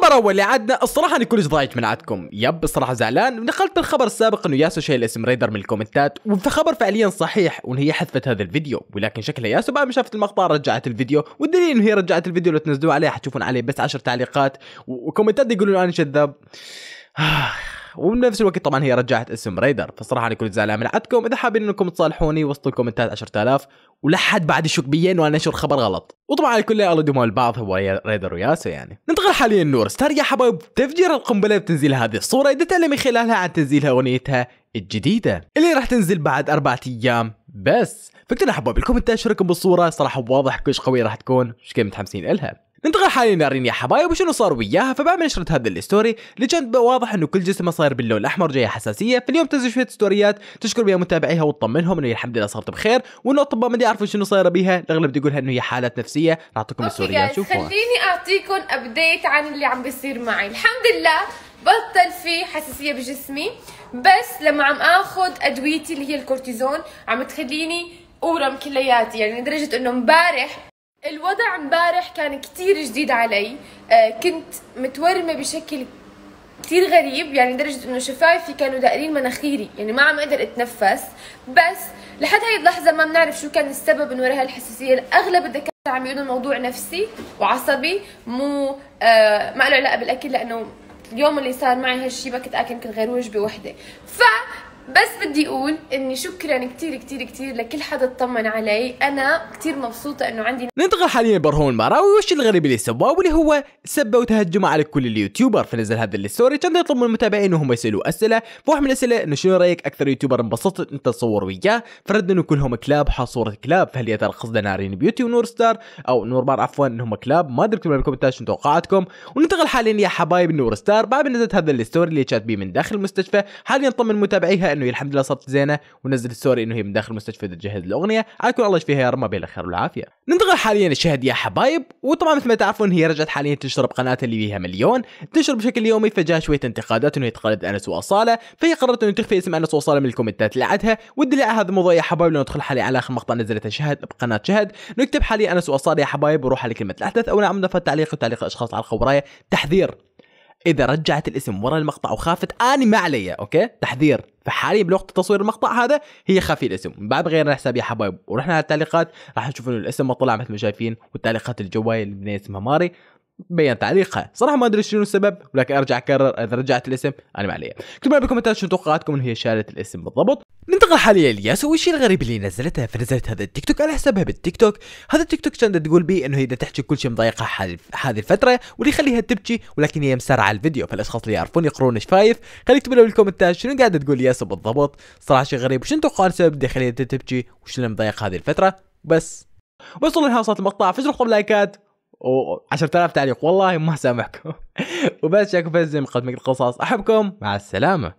الخبر اول اللي عادنا الصراحه انا كلش ضايق من عندكم يب الصراحه زعلان نقلت الخبر السابق انه ياسو شايل اسم ريدر من الكومنتات وخبر فعليا صحيح وان هي حذفت هذا الفيديو ولكن شكلها ياسو بعد ما شافت المقطع رجعت الفيديو والدليل انه هي رجعت الفيديو لو تنزلوه عليه حتشوفون عليه بس 10 تعليقات وكومنتات يقولون انا كذاب آه. وبنفس الوقت طبعا هي رجعت اسم ريدر فصراحه انا كنت زعلان من عندكم اذا حابين انكم تصالحوني وسط الكومنتات 10000 ولحد بعد الشكبيين وانا نشر خبر غلط وطبعا الكل الله دموع البعض هو ريدر وياسا يعني ننتقل حاليا نور ستار يا حبايب تفجير القنبله بتنزيل هذه الصوره اذا تعلمي خلالها عن تنزيلها اغنيتها الجديده اللي راح تنزل بعد أربعة ايام بس فكتبوا حبايب الكومنتات شاركوا بالصوره صراحه واضح كلش قوي راح تكون مش متحمسين الها ننتقل حاليا لارين يا حبايب وشنو صار وياها فبعد ما نشرت هذا الستوري اللي واضح انه كل جسمها صاير باللون الاحمر جايه حساسيه فاليوم تنزل شويه ستوريات تشكر بها متابعيها وتطمنهم انه الحمد لله صارت بخير وانه الاطباء ما يعرفوا شنو صاير بيها الاغلب يقولها انه هي حالات نفسيه نعطيكم الستوريات شوفوا خليني اعطيكم ابديت عن اللي عم بيصير معي الحمد لله بطل في حساسية بجسمي بس لما عم اخذ ادويتي اللي هي الكورتيزون عم تخليني اورم كلياتي يعني لدرجة انه امبارح الوضع امبارح كان كتير جديد علي آه، كنت متورمة بشكل كتير غريب يعني لدرجة انه شفايفي كانوا دائرين مناخيري يعني ما عم اقدر اتنفس بس لحد هاي اللحظة ما بنعرف شو كان السبب من وراء هالحساسية اغلب الدكاترة عم يقولوا الموضوع نفسي وعصبي مو آه ما له علاقة بالاكل لانه اليوم اللي صار معي هالشي ما كنت اكل يمكن غير وجبة وحدة ف بس بدي اقول اني شكرا كثير كثير كثير لكل حدا اطمن علي انا كثير مبسوطه انه عندي ننتقل حاليا برهون المراوي والشيء الغريب اللي سواه واللي هو سب وتهجم على كل اليوتيوبر فنزل هذا الستوري كان يطلب من المتابعين انهم يسالوا اسئله فواحد من الاسئله انه شنو رايك اكثر يوتيوبر انبسطت انت تصور وياه فرد انه كلهم كلاب حصورة كلاب فهل يا ترى قصده نارين بيوتي ونور ستار او نور بار عفوا انهم كلاب ما ادري اكتبوا بالكومنتات شنو توقعاتكم وننتقل حاليا يا حبايب نور ستار بعد ما نزلت هذا الستوري اللي كانت بيه من داخل المستشفى حاليا طمن متابعيها انه الحمد لله صارت زينه ونزلت ستوري انه هي من داخل المستشفى تجهز الاغنيه على كل الله يشفيها يا رب ما بين الخير والعافيه ننتقل حاليا لشهد يا حبايب وطبعا مثل ما تعرفون هي رجعت حاليا تنشر بقناتها اللي فيها مليون تنشر بشكل يومي فجاء شويه انتقادات انه هي تقلد انس واصاله فهي قررت انه تخفي اسم انس واصاله من الكومنتات اللي عندها والدليل على هذا الموضوع يا حبايب لو ندخل حاليا على اخر مقطع نزلته شهد بقناه شهد نكتب حاليا انس واصاله يا حبايب وروح على كلمه الاحداث او نعمل نفى تعليق وتعليق اشخاص على الخبرايه تحذير اذا رجعت الاسم ورا المقطع وخافت اني ما علي اوكي تحذير فحاليا بوقت تصوير المقطع هذا هي خافي الاسم بعد غيرنا الحساب يا حبايب ورحنا على التعليقات راح نشوف انه الاسم ما طلع مثل ما شايفين والتعليقات الجوايه البنيه اسمها ماري بين تعليقها صراحه ما ادري شنو السبب ولكن ارجع اكرر اذا رجعت الاسم انا ما علي اكتبوا لي بالكومنتات شنو توقعاتكم ان هي شالت الاسم بالضبط ننتقل حاليا لياسو والشيء الغريب اللي نزلته فنزلت هذا التيك توك على حسابها بالتيك توك هذا التيك توك كانت تقول بي انه هي تحكي كل شيء مضايقها هذه الفتره واللي يخليها تبكي ولكن هي مسرعه الفيديو فالاشخاص اللي يعرفون يقرون ايش شفايف خليك تكتب لي بالكومنتات شنو قاعده تقول ياس بالضبط صراحه شيء غريب وشنو توقع السبب اللي يخليها تبكي وشنو مضايق هذه الفتره بس وصلنا لنهايه المقطع فجروا لايكات و10000 تعليق والله ما سامحكم وبس شكرا بس زي قدمك القصص احبكم مع السلامه